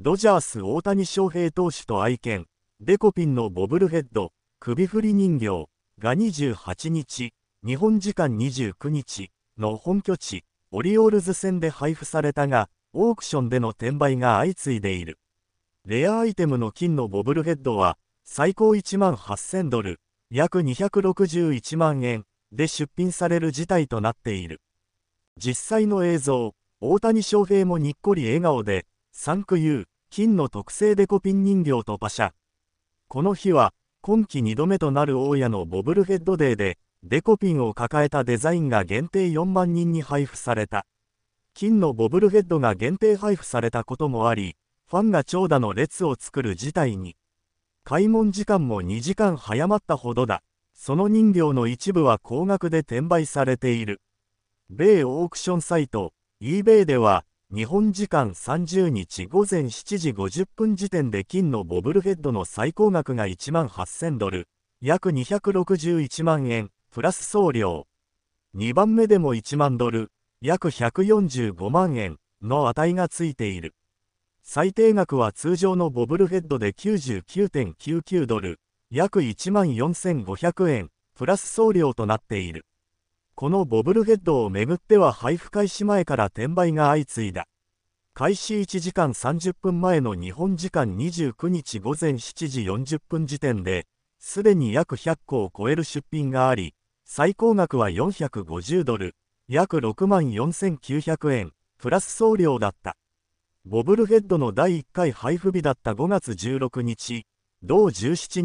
ドジャース大谷翔平投手と愛犬、デコピンのボブルヘッド、首振り人形が28日、日本時間29日の本拠地、オリオールズ戦で配布されたが、オークションでの転売が相次いでいる。レアアイテムの金のボブルヘッドは、最高1万8000ドル、約261万円で出品される事態となっている。実際の映像、大谷翔平もにっこり笑顔で、クユー、金の特製デコピン人形と馬車。この日は、今季2度目となる大家のボブルヘッドデーで、デコピンを抱えたデザインが限定4万人に配布された。金のボブルヘッドが限定配布されたこともあり、ファンが長蛇の列を作る事態に。開門時間も2時間早まったほどだ。その人形の一部は高額で転売されている。米オークションサイト、eBay では、日本時間30日午前7時50分時点で金のボブルヘッドの最高額が1万8000ドル、約261万円、プラス送料。2番目でも1万ドル、約145万円の値がついている。最低額は通常のボブルヘッドで99.99 .99 ドル、約1万4500円、プラス送料となっている。このボブルヘッドをめぐっては配布開始前から転売が相次いだ。開始1時間30分前の日本時間29日午前7時40分時点で、すでに約100個を超える出品があり、最高額は450ドル、約6万4900円、プラス送料だった。ボブルヘッドの第1回配布日だった5月16日、同17日